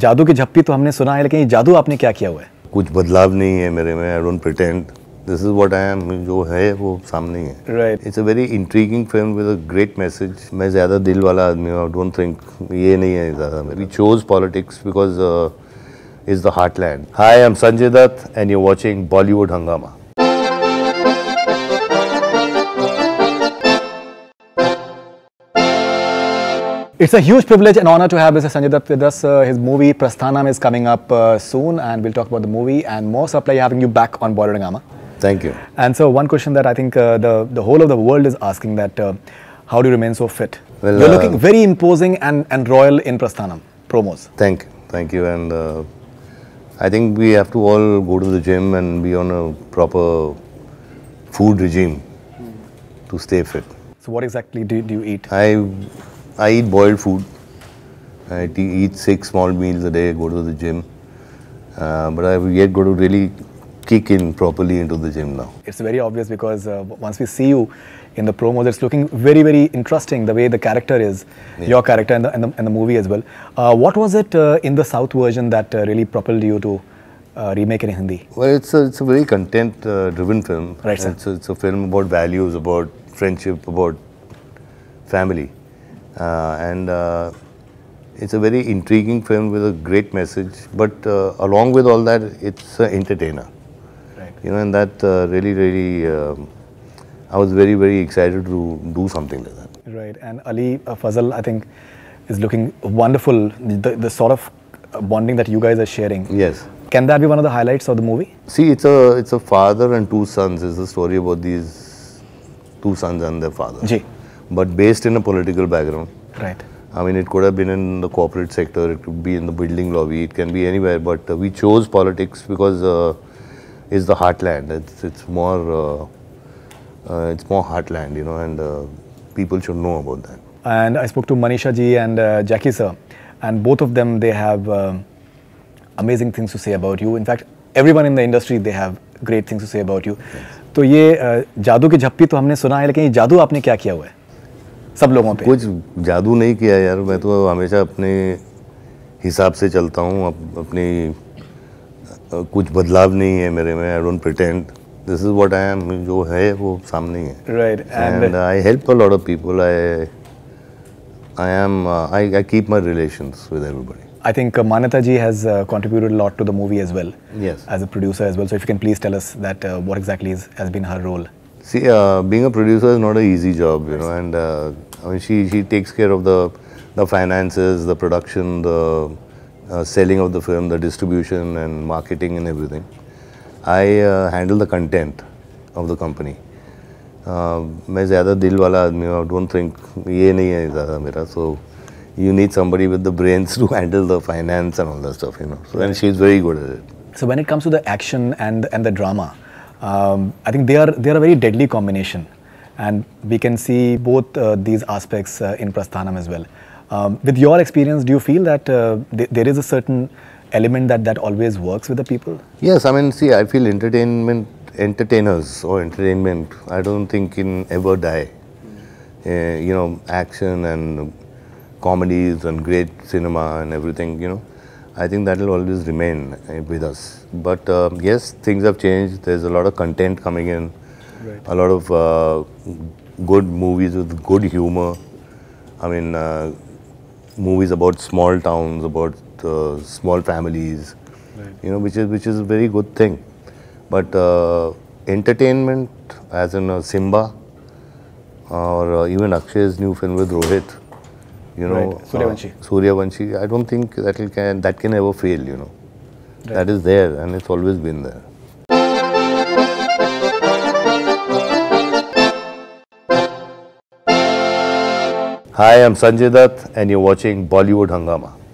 जादू की झप्पी तो हमने सुना है लेकिन ये जादू आपने क्या किया हुआ है कुछ बदलाव नहीं है मेरे में I don't pretend this is what I am जो है वो सामने ही है right it's a very intriguing film with a great message मैं ज़्यादा दिल वाला आदमी हूं आई डोंट थिंक ये नहीं है ज़्यादा मेरी choice politics because is the heartland land hi I am Sanjay Dutt and you watching Bollywood Hungama It's a huge privilege and honor to have Mr. Sanjay Dutt with us. Uh, his movie Prasthanam is coming up uh, soon and we'll talk about the movie and more supply having you back on Borderangama. Thank you. And so one question that I think uh, the, the whole of the world is asking that uh, how do you remain so fit? Well, You're uh, looking very imposing and, and royal in Prasthanam promos. Thank you. Thank you. And uh, I think we have to all go to the gym and be on a proper food regime mm. to stay fit. So what exactly do, do you eat? I I eat boiled food. I eat six small meals a day, go to the gym. Uh, but I have yet got to really kick in properly into the gym now. It's very obvious because uh, once we see you in the promos, it's looking very, very interesting the way the character is, yeah. your character and the, and the, and, the, movie as well. Uh, what was it uh, in the South version that uh, really propelled you to uh, remake in Hindi? Well, it's a, it's a very content-driven film. Right, sir. It's a, it's a film about values, about friendship, about family. Uh, and uh, it's a very intriguing film with a great message. But uh, along with all that, it's an entertainer. Right. You know, and that really, really, um, I was very, very excited to do something like that. Right. And Ali Fazal, I think, is looking wonderful. The, the sort of bonding that you guys are sharing. Yes. Can that be one of the highlights of the movie? See, it's a it's a father and two sons. It's a story about these two sons and their father. Ji but based in a political background. Right. I mean, it could have been in the corporate sector, it could be in the building lobby, it can be anywhere, but uh, we chose politics because uh, it's the heartland. It's, it's more uh, uh, it's more heartland, you know, and uh, people should know about that. And I spoke to Manisha ji and uh, Jackie sir, and both of them, they have amazing things to say about you. In fact, everyone in the industry, they have great things to say about you. Thanks. ये जादू की झप्पी तो हमने सुना है लेकिन ये जादू आपने क्या किया हुआ है सब लोगों पे कुछ जादू नहीं किया यार मैं तो हमेशा अपने हिसाब से चलता हूँ अपनी कुछ बदलाव नहीं है मेरे में I don't pretend this is what I am जो है वो सामने है right and I help a lot of people I I am I I keep my relations with everybody I think Manyata ji has contributed lot to the movie as well yes as a producer as well so if you can please tell us that what exactly is has been her role See, uh, being a producer is not an easy job, you know, and uh, I mean, she, she takes care of the, the finances, the production, the uh, selling of the film, the distribution and marketing and everything. I uh, handle the content of the company. Uh, मैं ज़्यादा दिल वाला आदमी you need somebody with the brains to handle the finance and all that stuff, you know. So, and she's very good at it. So, when it comes to the action and and the drama, um, I think they are they are a very deadly combination, and we can see both uh, these aspects uh, in Prasthanam as well. Um, with your experience, do you feel that uh, th there is a certain element that that always works with the people? Yes, I mean, see, I feel entertainment entertainers or entertainment. I don't think can ever die. Uh, you know, action and comedies and great cinema and everything. You know, I think that will always remain eh, with us. But uh, yes, things have changed. There's a lot of content coming in, right. a lot of uh, good movies with good humor. I mean, uh, movies about small towns, about uh, small families, right. you know, which is which is a very good thing. But uh, entertainment, as in uh, Simba, or even Akshay's new film with Rohit, you know, right. Uh, Suryavanshi. Uh, Suryavanshi. I don't think that can that can ever fail. You know, right. that is there and it's always been there. Hi, I'm Sanjay Dutt and you're watching Bollywood Hangama.